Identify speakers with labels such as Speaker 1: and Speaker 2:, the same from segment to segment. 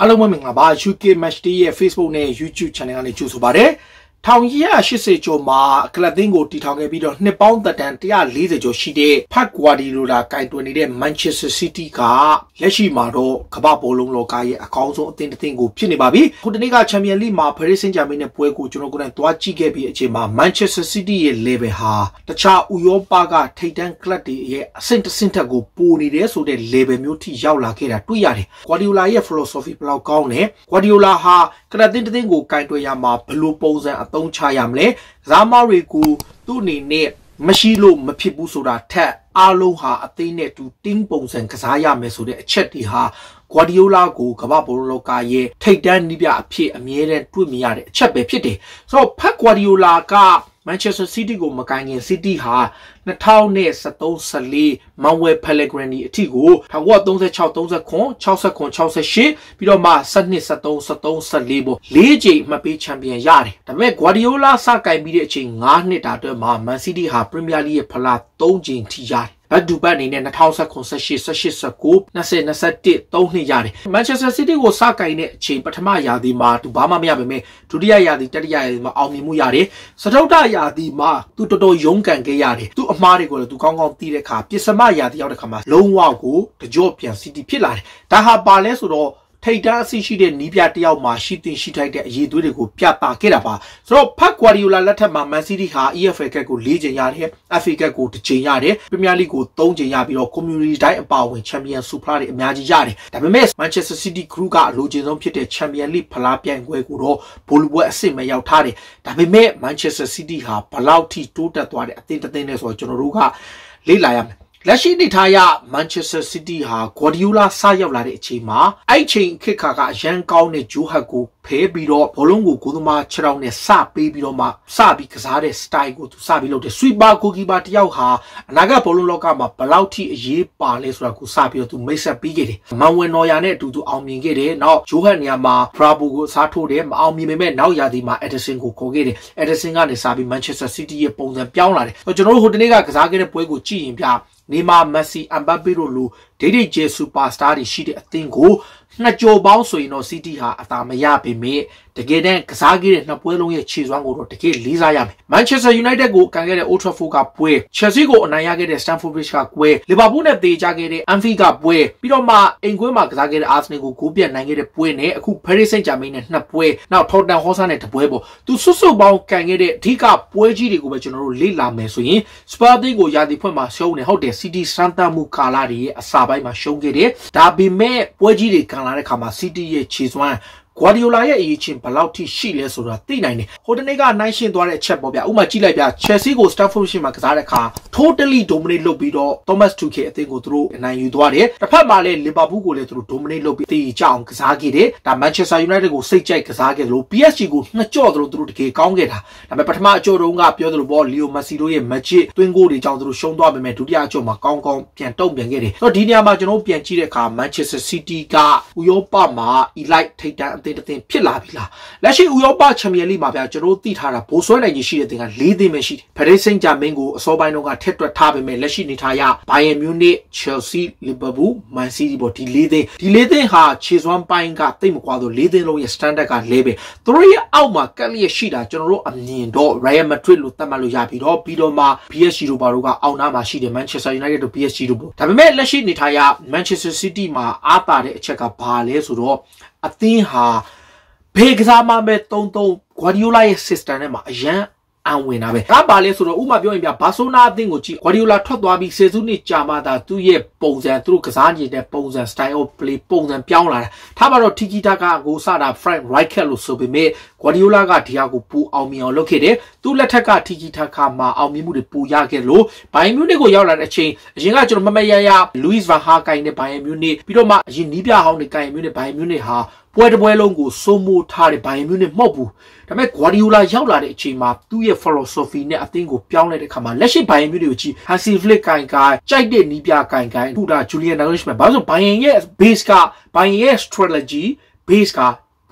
Speaker 1: အားလုံးပဲမင်္ဂလာပါ UK Match Day ရဲ့ Facebook နဲ့ YouTube Channel ကနေကြိုဆိုပါရစေ1880ကျော်မှာကလပ်သင်းကိုတည်ထောင်ခဲ့ပြီးတော့နှစ်ပေါင်းသက်တမ်း140ကျော်ရှိတဲ့ဖတ်ဂွာဒီလိုလာကင်တွင်နေတဲ့ Manchester City ကလက်ရှိမှာတော့ကမ္ဘာဘောလုံးလောကရဲ့အကောင်းဆုံးအသင်းတစ်သင်းကိုဖြစ်နေပါပြီ။ခုတနေ့က Champions League မှာ Paris Saint-Germain နဲ့ပွဲကိုကျွန်တော်ကိုယ်တိုင်သွားကြည့်ခဲ့ပြီးအချိန်မှာ Manchester City ရဲ့ level ဟာတခြားဥရောပကထိပ်တန်းကလပ်တွေရဲ့အဆင့်တစ်ဆင့်ထက်ကိုပိုနေတယ်ဆိုတဲ့ level မျိုးထိရောက်လာခဲ့တာတွေ့ရတယ်။ Guardiola ရဲ့ philosophy ဘယ်လောက်ကောင်းလဲ။ Guardiola ဟာကလပ်သင်းတစ်သင်းကိုကင်တွယ်ရမှာဘယ်လိုပုံစံအသုံးသုံးချရမလဲကစားမတွေကိုသူ့အနေနဲ့မရှိလို့မဖြစ်ဘူးဆိုတာ ထက်အားလုံးဟာအသိနဲ့တူတင်းပုံစံကစားရမယ်ဆိုတဲ့အချက်တွေဟာဂွာဒီယိုလာကိုကမ္ဘာဘောလုံးကရဲ့ထိတ်တန်းနှိပြအဖြစ်အမြဲတမ်းတွေ့မြင်ရတဲ့အချက်ပဲဖြစ်တယ်ဆိုတော့ဖတ်ဂွာဒီယိုလာက Manchester City ကိုမကန်ခင် City ဟာ2013-14 Manuel Pellegrini အထိကို1936-39 69-68ပြီးတော့မှ12-13-13-14ပေါ့၄ကြိမ်မှတ်ပေးချန်ပီယံရတယ်။ဒါပေမဲ့ Guardiola စကင်ပြီးတဲ့အချိန်9နှစ်တာအတွက်မှာ Man City ဟာ Premier League ရဲ့ဖလား3ကြိမ်ထိရတယ်ဘတ်ဒူဘတ်အနေနဲ့2019 18 19 20 21 3နှစ်ရတယ်မန်ချက်စတာစီးတီးကိုစကင်တဲ့အချိန်ပထမရာသီမှာသူဘာမှမရပါပဲဒုတိယရာသီတတိယရာသီမှာအောင်မြင်မှုရတယ်စတုတ္ထရာသီမှာသူတော်တော်ရုန်းကန်ခဲ့ရတယ်သူအမားတွေကိုလည်းသူကောင်းကောင်းသိတဲ့အခါပစ္စမရာသီရောက်တဲ့အခါမှာလုံးဝကိုတကြော့ပြန်စီးတီးဖြစ်လာတယ်ဒါဟာပါလဲဆိုတော့ထိတ်တားအဆီရှိတဲ့နီးပြတယောက်မှာရှိတင်ရှိထိုက်တဲ့အရေးသွေးတွေကိုပြပါခဲ့တာပါဆိုတော့ဖတ်ကွာဒီယိုလာလက်ထက်မှာမန်စီးတီးဟာ EFL ကပ်ကို၄ကြိမ်ရတယ် FA ကပ်ကို၁ကြိမ်ရတယ်ပရီးမီးယားလိကို၃ကြိမ်ရပြီးတော့ Community တိုင်းအပါအဝင် Champions ဆူဖလားတွေအများကြီးရတယ်ဒါပေမဲ့ Manchester City Group ကအလိုချင်ဆုံးဖြစ်တဲ့ Champions League ဖလားပြိုင်ပွဲကိုတော့ဘိုလ်ပွဲအဆင့်မရောက်ထားတယ်ဒါပေမဲ့ Manchester City ဟာဘလောက်ထိတိုးတက်သွားတဲ့အသင်းတစ်သင်းလဲဆိုတော့ကျွန်တော်တို့ကလေ့လာရမယ်လက်ရှိနေထားရ Manchester City ဟာ Guardiola စရောက်လာတဲ့အချိန်မှာအဲ့ချိန်ခေတ်ခါကအရန်ကောင်းတဲ့ Joe Hart ကိုဖဲပြီးတော့ဘောလုံးကိုကိုသမားခြေထောက်နဲ့စပေးပြီးတော့မှစပြီးကစားတဲ့ style ကိုသူစပြီးလုပ်တယ်။ sweeper goalkeeper တယောက်ဟာအနာဂတ်ဘောလုံးလောကမှာဘလောက်ထိအရေးပါလဲဆိုတာကိုစပြီးတော့သူမိတ်ဆက်ပြီးခဲ့တယ်။မန်ဝင်နော်ယာနဲ့အတူတူအောင်မြင်ခဲ့တယ်။နောက်ဂျိုဟန်နေရာမှာ Bravo ကိုအစားထိုးတယ်။မအောင်မြင်ပေမဲ့နောက်ရာသီမှာ Edison ကိုခေါ်ခဲ့တယ်။ Edison ကနေစပြီး Manchester City ရဲ့ပုံစံပြောင်းလာတယ်။ကျွန်တော်တို့ဟိုတနေ့ကကစားခဲ့တဲ့ပွဲကိုကြည့်ရင်ပြနေမာမက်ဆီအမ်ဘာပေတို့လိုဒိတ်ဒိတ်ဂျေစူပါစတာတွေရှိတဲ့အသင်းကိုနှစ်ကြော်ပေါင်းဆိုရင်တော့ City ဟာအသာမရပေမဲ့တကယ်တမ်းကစားကြီးတဲ့နှစ်ပွဲလုံးရဲ့ခြေစွမ်းကိုတော့တကယ်လေးစားရမယ်။ Manchester United ကိုကန်ခဲ့တဲ့ Old Trafford ကပွဲ Chelsea ကိုအနိုင်ရခဲ့တဲ့ Stamford Bridge ကပွဲ Liverpool နဲ့တေချခဲ့တဲ့ Anfield ကပွဲပြီးတော့မှအိမ်ကွင်းမှာကစားခဲ့တဲ့ Arsenal ကိုဂိုးပြတ်နိုင်ခဲ့တဲ့ပွဲနဲ့အခု Paris Saint-Germain နဲ့နှစ်ပွဲနောက် Tottenham Hotspur နဲ့တပွဲပေါ့။သူစွတ်စွတ်ပေါင်းကန်ခဲ့တဲ့အဓိကပွဲကြီးတွေကိုပဲကျွန်တော်တို့လေ့လာမယ်ဆိုရင် Spurs ကိုရာသီဖွဲ့မှာရှုံးနေဟုတ်တယ် City စမ်းသပ်မှုကာလတွေရဲ့အစာပိုင်းမှာရှုံးခဲ့တယ်။ဒါပေမဲ့ပွဲကြီးတွေကန်လာတဲ့ခါမှာ City ရဲ့ခြေစွမ်းဂွာဒီယိုလာရဲ့အရေးချင်းဘယ်လောက်ထိရှိလဲဆိုတာသိနိုင်တယ်ဟိုတနေ့ကနိုင်ရှင်သွားတဲ့အချက်ပေါ့ဗျဥမာကြည့်လိုက်ဗျ Chelsea ကို Stamford Bridge မှာကစားတဲ့အခါ totally dominate လုပ်ပြီးတော့ Thomas Tuchel အသင်းကိုသူတို့အနိုင်ယူသွားတယ်တစ်ဖက်မှာလည်း Liverpool ကိုလည်းသူတို့ dominate လုပ်ပြီးတည်ကြအောင်ကစားခဲ့တယ်ဒါ Manchester United ကိုစိတ်ကြိုက်ကစားခဲ့လို့ PSG ကိုနှစ်ကြော့သလိုသူတို့တကယ်ကောင်းခဲ့တာဒါပေမဲ့ပထမအကြော့တုန်းကပြောသလိုပေါ့ Leo Messi တို့ရဲ့ magic တွင်းကိုတွေကြောင့်သူတို့ရှုံးသွားပေမဲ့ဒုတိယအကြော့မှာကောင်းကောင်းပြန်တုံ့ပြန်ခဲ့တယ်ဆိုတော့ဒီနေရာမှာကျွန်တော်ပြန်ကြည့်တဲ့အခါ Manchester City ကဥရောပမှာ elite ထိပ်တန်းအသသင်းတစ်သင်းဖြစ်လာပြီလားလက်ရှိဥရောပချန်ပီယံလိမှာဗျာကျွန်တော်သိထားတာဘိုးဆွဲနိုင်ကြီးရှိတဲ့သင်းက၄သင်းပဲရှိတယ်ဖရေးစိန့်ဂျာမင်းကိုအစောပိုင်းတော့ကထက်တွက်ထားပေမဲ့လက်ရှိနေထားရဘိုင်ယန်မြူနစ်ချယ်လ်ဆီလီဗာပူးမန်စီးတီးပေါ့ဒီ၄သင်းဒီ၄သင်းဟာခြေစွမ်းပိုင်းကတိတ်မကွာသော၄သင်းလုံးရဲ့ standard က level သူတို့ရဲ့အောက်မှာကက်လျက်ရှိတာကျွန်တော်တို့အမြင်တော့ Real Madrid လို့သတ်မှတ်လို့ရပြီးတော့ပြီးတော့မှ PSG တို့ဘာတို့ကအောက်နားမှာရှိတယ် Manchester United တို့ PSG တို့ပေါ့ဒါပေမဲ့လက်ရှိနေထားရ Manchester City မှာအားပါတဲ့အချက်ကဘာလဲဆိုတော့အသင်းဟာဘေးကစားမှပဲတုံးတုံးဂွာဒီယိုလာရဲ့ system နဲ့မှာအရန်အဝင်တာပဲ။ဒါပါလဲဆိုတော့ဥမာပြောရင်ပြဘာဆိုနာအသင်းကိုကြည့်ဂွာဒီယိုလာထွက်သွားပြီးဆယ်စုနှစ်ကြာမှသာသူ့ရဲ့ပုံစံသူတို့ကစားနေတဲ့ပုံစံ style of play ပုံစံပြောင်းလာတာ။ဒါပါတော့ Tiki Taka ကိုစတာ Frank Rijkaard လို့ဆိုပေမဲ့ဂွာဒီယိုလာကဒီဟာကိုပူအောင်မြင်အောင်လုပ်ခဲ့တယ်သူ့လက်ထက်ကထီကီထာခါမှာအောင်မြင်မှုတွေပူရခဲ့လို့ဘိုင်မြူနစ်ကိုရောက်လာတဲ့အချိန်အရင်ကကျွန်တော်မမရရလူးစ်ဗန်ဟာကိုင်နဲ့ဘိုင်မြူနစ်ပြီးတော့မှအရင်နီးပြဟောင်းနဲ့ကိုင်မြူနစ်ဘိုင်မြူနစ်ဟာပွဲတစ်ပွဲလုံးကိုစိုးမိုးထားတဲ့ဘိုင်မြူနစ်မဟုတ်ဘူးဒါပေမဲ့ဂွာဒီယိုလာရောက်လာတဲ့အချိန်မှာသူ့ရဲ့ philosophy နဲ့အသင်းကိုပြောင်းလဲတဲ့အခါမှာလက်ရှိဘိုင်ယန်မြို့တွေကိုကြည့် Hansi Flick ကိုင်ကိုင်ကြိုက်တဲ့နီးပြကိုင်ကိုင်ထူတာ Julian Nagelsmann ဘာလို့ဆိုဘိုင်ယန်ရဲ့ base ကဘိုင်ယန်ရဲ့ strategy base က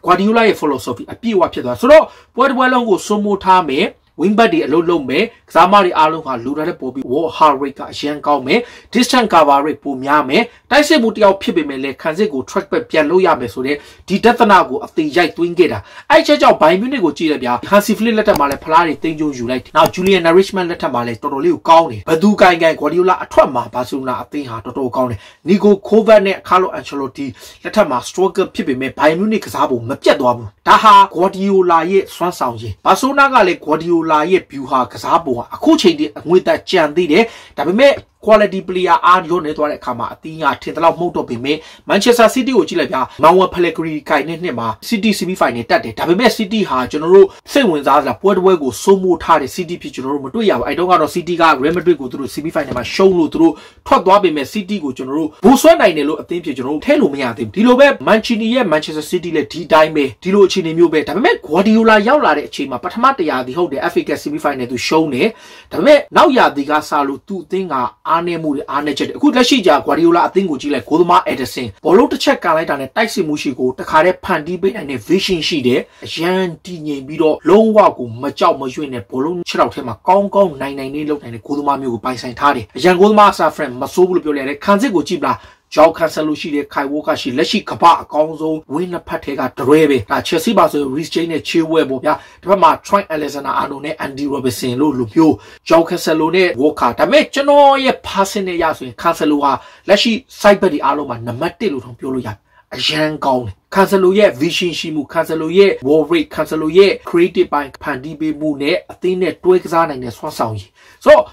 Speaker 1: ဂွာဒီယိုလာရဲ့ philosophy အပြည့်အဝဖြစ်သွားဆိုတော့ပွဲတစ်ပွဲလုံးကိုစုံမိုးထားမယ် wing back တွေအလုပ်လုပ်မယ်ကစားမတွေအားလုံးဟာလူတွေလည်းပို့ပြီး war hard rate ကအရင်ကောင်းမယ် distance cover rate ပိုများမယ်တိုက်စစ်မှုတယောက်ဖြစ်ပေမဲ့လည်းခံစစ်ကို track back ပြန်လို့ရမယ်ဆိုတဲ့ဒီဒသနာကိုအသေးရိုက်သွင်းခဲ့တာအဲ့ချက်ကြောင့်ဘိုင်မြူနစ်ကိုကြည့်လိုက်ဗျာဟန်စီဖလစ်လက်ထက်မှာလည်းဖလားတွေတင်းကျုံယူလိုက်နောက်ဂျူလီယန်နာရစ်မန်လက်ထက်မှာလည်းတော်တော်လေးကိုကောင်းတယ်ဘသူကိုင်ကိုင်ဂွာဒီယိုလာအထွက်မှာဘာစီလိုနာအသင်းဟာတော်တော်ကောင်းတယ်နီကိုခိုဗတ်နဲ့ကာလိုအန်ချယ်လိုတီလက်ထက်မှာ struggle ဖြစ်ပေမဲ့ဘိုင်မြူနစ်ကစားပုံမပြတ်သွားဘူးဒါဟာဂွာဒီယိုလာရဲ့စွမ်းဆောင်ရည်ဘာဆိုနာကလည်းဂွာဒီယိုလာရဲ့ view ဟာကစားပုံဟာအခုချိန်တည်းအငွေ့သက်ကြံသေးတယ်ဒါပေမဲ့ quality player အားလွတ်နေသွားတဲ့အခါမှာအသင်းကထင်သလောက်မဟုတ်တော့ပေမဲ့ Manchester City ကိုကြည့်လိုက်ဗျာ Manuel Pellegrini ကိုင်နဲ့နှစ်မှာ City semi final တက်တယ်ဒါပေမဲ့ City ဟာကျွန်တော်တို့စိတ်ဝင်စားစရာပွဲတစ်ပွဲကိုစိုးမိုးထားတဲ့ City ဖြစ်ကျွန်တော်တို့မတွေ့ရဘူးအဲတုန်းကတော့ City က Real Madrid ကိုသူတို့ semi final မှာရှုံးလို့သူတို့ထွက်သွားပေမဲ့ City ကိုကျွန်တော်တို့ဘူဆွဲနိုင်တယ်လို့အသင်းဖြစ်ကျွန်တော်တို့ထဲလို့မရသေးဘူးဒီလိုပဲ Mancini ရဲ့ Manchester City လည်းဒီတိုင်းပဲဒီလိုအခြေအနေမျိုးပဲဒါပေမဲ့ Guardiola ရောက်လာတဲ့အချိန်မှာပထမတရာသီဟုတ်တယ် FA Cup semi final သူရှုံးတယ်ဒါပေမဲ့နောက်ရာသီကစလို့သူ့အသင်းကအာအားနည်းမှုတွေအားနည်းချက်တွေအခုလက်ရှိကြာဂွာဒီယိုလာအသင်းကိုကြည့်လိုက်ဂိုးသမားအက်ဒဆင်ဘောလုံးတစ်ချက်ကန်လိုက်တာနဲ့တိုက်စစ်မှုရှိကိုတခါတည်းဖန်တီးပေးနိုင်တဲ့ vision ရှိတယ်အရန်တည်ငြိမ်ပြီးတော့လုံးဝကိုမကြောက်မရွံ့နဲ့ဘောလုံး6တောက်ထဲမှာကောင်းကောင်းနိုင်နိုင်လေးလုပ်နိုင်တဲ့ဂိုးသမားမျိုးကိုပိုင်ဆိုင်ထားတယ်အရန်ဂိုးသမားဆာဖရန်မဆိုးဘူးလို့ပြောလိုက်တယ်ခံစစ်ကိုကြည့်ပလားကြောက်ခတ်ဆက်လို့ရှိတဲ့ခိုင်ဝိုးကရှိလက်ရှိကမ္ဘာအကောင်းဆုံးဝင်းနှစ်ဖက်ထဲကဒရဲပဲဒါချက်စီပါဆို Reece James နဲ့ Chilwell ပေါ့ဗျာဒီဘက်မှာ Trent Alexander-Arnold နဲ့ Andy Robertson လို့လူမျိုးကြောက်ခတ်ဆက်လို့နဲ့ Walker ဒါပေမဲ့ကျွန်တော်ရဲ့ personal နဲ့ရဆိုရင် Cancelo ဟာလက်ရှိ side bet တွေအားလုံးမှာနံပါတ်1လို့တောင်ပြောလို့ရတယ်အရန်ကောင်းတယ်ခန်ဆယ်လိုရဲ့ vision ရှိမှုခန်ဆယ်လိုရဲ့ war rate ခန်ဆယ်လိုရဲ့ creative ပိုင်းဖန်တီးပေးမှုနဲ့အသင်းနဲ့တွဲကစားနိုင်တဲ့ဆွမ်းဆောင်ရည်ဆိုတော့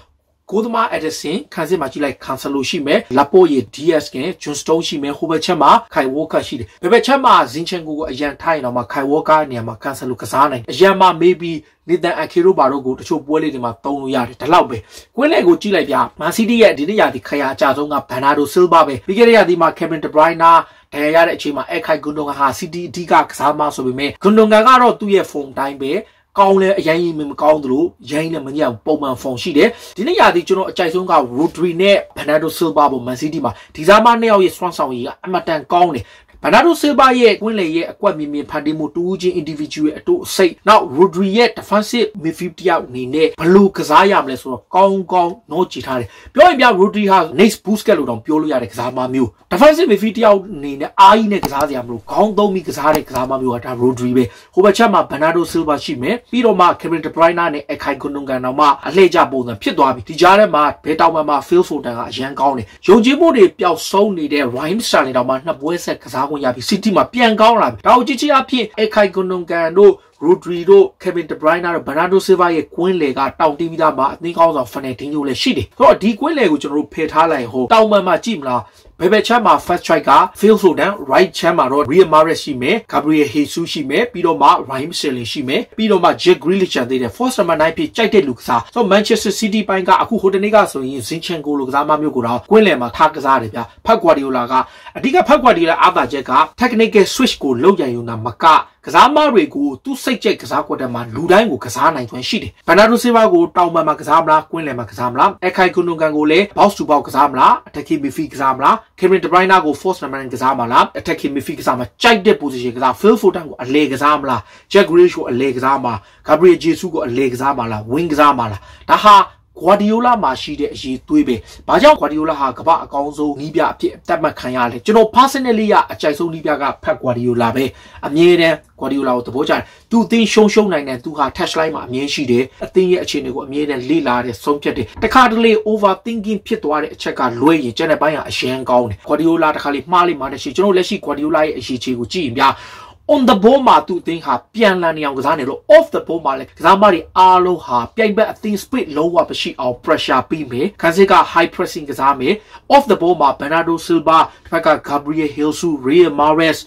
Speaker 1: ကိုသမားအက်ဒဆင်ခန်းစစ်မှာကြည့်လိုက်ခန်ဆယ်လိုရှိမယ်လာပိုရီ DS ကဂျွန်စတုန်းရှိမယ်ဟိုဘက်ချက်မှာခိုင်ဝေါကာရှိတယ်ဘယ်ဘက်ချက်မှာဇင်ချန်ကိုကိုအရန်ထားရင်တော့မှခိုင်ဝေါကာနေရာမှာခန်ဆယ်လိုကစားနိုင်အရန်မှာ maybe နေတန်အခေရိုဘာတို့ကိုတချို့ပွဲလေးတွေမှာတုံးလို့ရတယ်ဒါလောက်ပဲကွင်းလေကိုကြည့်လိုက်ပြမန်စီးတီးရဲ့ဒီနေ့ရာသီခရာအကြဆုံးကဘန်နာဒိုဆီလ်ဗာပဲပြီးခဲ့တဲ့ရာသီမှာကေဗင်ဒဘရိုင်းနာဒဏ်ရာရတဲ့အချိန်မှာအခိုင်ဂွန်ဒွန်ဂါဟာစီးတီးအဓိကကစားမဆိုပေမဲ့ဂွန်ဒွန်ဂါကတော့သူ့ရဲ့ဖုန်တိုင်းပဲကောင်းလဲအရင်ရင်မကောင်းသလိုရိုင်းလည်းမညံ့ပုံမှန်ဖုန်ရှိတယ်ဒီနေ့ရာသီကျွန်တော်အကြိုက်ဆုံးက Rodri နဲ့ Bernardo Silva ပေါ် Man City မှာဒီစားမနှစ်ယောက်ရဲ့စွမ်းဆောင်ရည်ကအမတန်ကောင်းတယ်ဘနာဒိုဆေဘာရဲ့ကွင်းလေရဲ့အကွက်မြင်မြင်ဖန်တီမှုတူးချင်း individual ရဲ့အတူအစိတ်နောက် Rodri ရဲ့ defensive midfield တယောက်အနေနဲ့ဘလို့ကစားရမလဲဆိုတော့ကောင်းကောင်းနှောကြည့်ထားတယ်ပြောရင်ပြ Rodri ဟာ Next Busquets လို့တောင်ပြောလို့ရတဲ့ကစားမမျိုး defensive midfield တယောက်အနေနဲ့အားကြီးနဲ့ကစားစရာမလိုခေါင်းသုံးပြီးကစားတဲ့ကစားမမျိုးကဒါ Rodri ပဲဟိုဘက်ချက်မှာ Bernardo Silva ရှိမယ်ပြီးတော့မှ Kevin De Bruyne နဲ့ Akai Gundogan တော့မှအလှည့်ကျပုံစံဖြစ်သွားပြီဒီကြားထဲမှာဘဲတောင်မှမှ Phil Foden ကအရန်ကောင်းတယ်ယုံကြည်မှုတွေပျောက်ဆုံးနေတဲ့ Raheem Sterling တော့မှနှစ်ပွဲဆက်ကစားခွင့်ရပြီး City မှာပြန်ကောင်းလာပြီဒါကိုကြည့်ချင်းအဖြစ်အခိုင်ဂွန်နွန်ကန်တို့ Rodri တို့ Kevin De Bruyne တို့ Bernardo Silva ရဲ့ကွင်းလေကတောင်တင်းပြီးသားမှာအသင်းကောင်းဆောင် Fernandinho လည်းရှိတယ်။ဆိုတော့ဒီကွင်းလေကိုကျွန်တော်တို့ဖယ်ထားလိုက်ဟိုတောင်ပံမှာကြည့်မလားဘယ်ဘက်ချမ်းမှာ first strike က Phil Foden right ချမ်းမှာတော့ Riyad Mahrez ရှိမယ် Gabriel Jesus ရှိမယ်ပြီးတော့မှ Raheem Sterling ရှိမယ်ပြီးတော့မှ Jack Grealish ချန်သေးတယ် first number 9ဖြစ်ကြိုက်တဲ့လူကစားဆိုတော့ Manchester City ပိုင်းကအခုဟိုတနေ့ကဆိုရင် Zinchenko လိုကစားမမျိုးကိုတော့ကွင်းလယ်မှာထားကစားတယ်ဗျာ Pep Guardiola ကအဓိက Pep Guardiola အားသာချက်က technical switch ကိုလောက်ရံယူတာမကကစားမတွေကိုသူ့စိတ်ကြိုက်ကစားကွက်ထဲမှာလူတိုင်းကိုကစားနိုင်ခွင့်ရှိတယ်ဘန်နာဒိုဆေးဘာကိုတောင်ပံမှာကစားမလားကွင်းလယ်မှာကစားမလားအခိုင်ကွန်နွန်ကန်ကိုလည်းဘောက်စုဘောက်ကစားမလားအတက်ခီမီဖီကစားမလားကေဗင်ဒဘရိုင်းနာကို force number 9ကစားမလားအတက်ခီမီဖီကစားမလားကြိုက်တဲ့ position ကစား Phil Foden ကိုအလေကစားမလား Jack Grealish ကိုအလေကစားမလား Gabriel Jesus ကိုအလေကစားမလား wing ကစားမလားဒါဟာဂွာဒီယိုလာမှာရှိတဲ့အရေးသွေးပဲ။ဘာကြောင့်ဂွာဒီယိုလာဟာကမ္ဘာအကောင်းဆုံးနီးပြအဖြစ်သတ်မှတ်ခံရလဲ။ကျွန်တော် personally အကြိုက်ဆုံးနီးပြကဖတ်ဂွာဒီယိုလာပဲ။အမြဲတမ်းဂွာဒီယိုလာကိုသဘောကျတယ်။သူအသင်းရှုံးရှုံးနိုင်တယ်သူဟာ touch line မှာအမြဲရှိတယ်။အသင်းရဲ့အခြေအနေကိုအမြဲတမ်းလေ့လာတယ်ဆုံးဖြတ်တယ်။တခါတလေ over thinking ဖြစ်သွားတဲ့အချက်ကလွဲရင်ကျန်တဲ့ပိုင်းကအရန်ကောင်းတယ်။ဂွာဒီယိုလာတခါလေမှားလိမ့်မှာတရှိကျွန်တော်လက်ရှိဂွာဒီယိုလာရဲ့အရေးချေကိုကြည့်ရင်ပြ on the ball မှာသူအသင်းဟာပြန်လည်နေအောင်ကစားနေလို့ off the ball မှာလည်းကစားမတွေအားလုံးဟာပြိုင်ဘက်အသင်း speed လုံးဝမရှိအောင် pressure ပေးမယ်ခန်းစစ်က high pressing ကစားမယ် off the ball မှာ Bernardo Silva တစ်ဖက်က Gabriel Jesus Reyes Mahrez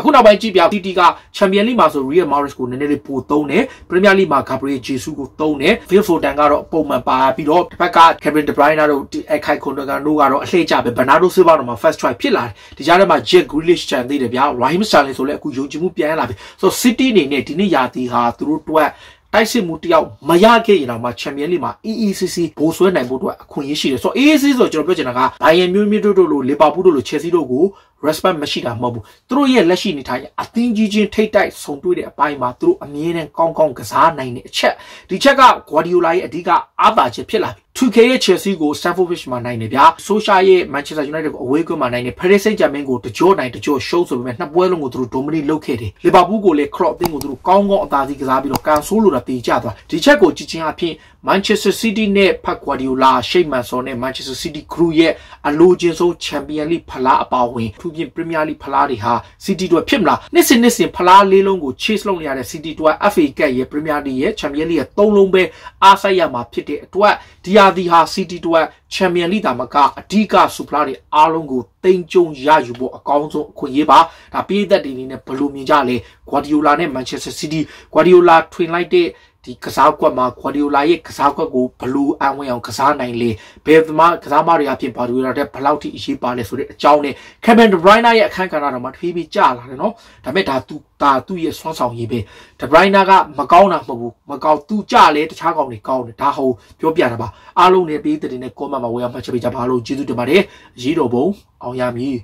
Speaker 1: အခုနောက်ပိုင်းကြည့်ပြတီတီကချန်ပီယံလိမှာဆို Real Madrid ကိုနည်းနည်းလေးပိုသုံးတယ်ပရီးမီးယားလိမှာ Gabriel Jesus ကိုသုံးတယ် Phil Foden ကတော့ပုံမှန်ပါပြီးတော့တစ်ဖက်က Kevin De Bruyne တို့အခိုက်ခွန်တို့ကတော့အလှည့်ကျပဲ Bernardo Silva တို့မှာ first try ဖြစ်လာတယ်ဒီကြားထဲမှာ Jack Grealish ချန်သေးတယ်ဗျာ Raheem Sterling ဆိုလည်းအခုယုံကြည်မှုပြန်လာပြီဆိုတော့ City အနေနဲ့ဒီနေ့ရာသီဟာသူတို့တွက်တိုက်စစ်မှုတယောက်မရခဲ့ရင်တော့မှချန်ပီယံလိမှာ EECC ဘိုးဆွဲနိုင်ဖို့အတွက်အခွင့်အရေးရှိတယ်ဆိုတော့ EECC ဆိုတော့ကျွန်တော်ပြောချင်တာကဘိုင်ယန်မြူးမြူးတို့လိုလီဗာပူးတို့လိုချယ်ဆီတို့ကို respect မရှိတာမဟုတ်ဘူးသူတို့ရဲ့လက်ရှိနေထိုင်အသင်းကြီးချင်းထိတ်တိုက်ဆုံတွေ့တဲ့အပိုင်းမှာသူတို့အမြဲတမ်းကောင်းကောင်းကစားနိုင်တဲ့အချက်ဒီချက်က Guardiola ရဲ့အဓိကအားသာချက်ဖြစ်လာပြီ 2K ရဲ့ Chelsea ကို Stamford Bridge မှာနိုင်တယ်ဗျာ Social ရဲ့ Manchester United ကို away ကွင်းမှာနိုင်တယ် Paris Saint-Germain ကိုတကြောနိုင်တကြောရှုံးဆိုပေမဲ့နှစ်ပွဲလုံးကိုသူတို့ dominate လုပ်ခဲ့တယ် Liverpool ကိုလည်း Klopp အသင်းကိုသူတို့ကောင်းကောင်းအသာစီးကစားပြီးတော့ကန်ဆိုးလိုတာတေချသွားဒီချက်ကိုကြည့်ချင်းအဖြစ် Manchester City နဲ့ Pep Guardiola ရှိမှန်စောနဲ့ Manchester City Crew ရဲ့အလိုချင်ဆုံး Champions League ဖလားအပါအဝင်အထူးဖြင့် Premier League ဖလားတွေဟာ City တို့ဖြစ်မလားနှစ်စဉ်နှစ်စဉ်ဖလားလေးလုံးကို chase လုပ်နေရတဲ့ City တို့ FA Cup ရဲ့ Premier League ရဲ့ Champions League ရဲ့သုံးလုံးပဲအားစိုက်ရမှာဖြစ်တဲ့အတွက်ဒီဟာဒီဟာ City တို့ Champions League တာမကအဓိက Super တွေအားလုံးကိုတင်ကြုံရယူဖို့အကောင်းဆုံးအခွင့်အရေးပါဒါပြည်သက်တွေအနေနဲ့ဘယ်လိုမြင်ကြလဲ Guardiola နဲ့ Manchester City Guardiola ထွင်လိုက်တဲ့ဒီကစားကွက်မှာဂွာဒီယိုလာရဲ့ကစားကွက်ကိုဘလူးအံဝင်အောင်ကစားနိုင်လေဘယ်သမားကစားမတွေအပြင်ပါဒူရာတဲ့ဘလောက်ထိအရေးပါလဲဆိုတဲ့အကြောင်းနဲ့ကဗန်ဒရိုင်းနာရဲ့အခန်းကဏ္ဍတော့မှတဖြည်းဖြည်းကျလာတယ်နော်ဒါပေမဲ့ဒါသူဒါသူ့ရဲ့ဆွမ်းဆောင်ရေးပဲဒရိုင်းနာကမကောင်းတာမဟုတ်ဘူးမကောင်းသူကျလဲတခြားကောင်တွေကောင်းတယ်ဒါဟုတ်ပြောပြတာပါအားလုံးနဲ့ပေးတဲ့တင်နဲ့ comment မှာဝေရမှတ်ချက်ပေးကြပါလို့ကျေးဇူးတင်ပါတယ်အရေးတော်ပုံအောင်ရမည်